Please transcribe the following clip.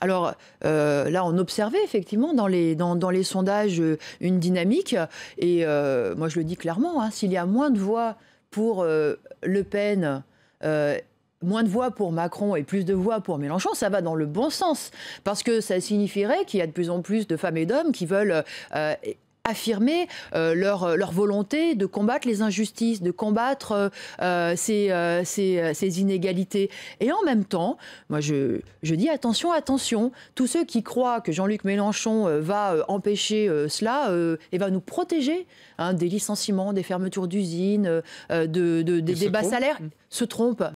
Alors euh, là, on observait effectivement dans les, dans les sondages euh, une dynamique. Et euh, moi, je le dis clairement, hein, s'il y a moins de voix pour Le Pen, moins de voix pour Macron et plus de voix pour Mélenchon, ça va dans le bon sens. Parce que ça signifierait qu'il y a de plus en plus de femmes et d'hommes qui veulent affirmer euh, leur, euh, leur volonté de combattre les injustices, de combattre euh, ces, inégalités. Et en même temps, moi je, je dis attention, attention, tous ceux qui croient que Jean-Luc Mélenchon va empêcher cela et va nous protéger hein, des licenciements, des fermetures d'usines, de, des bas salaires, mmh. se trompent.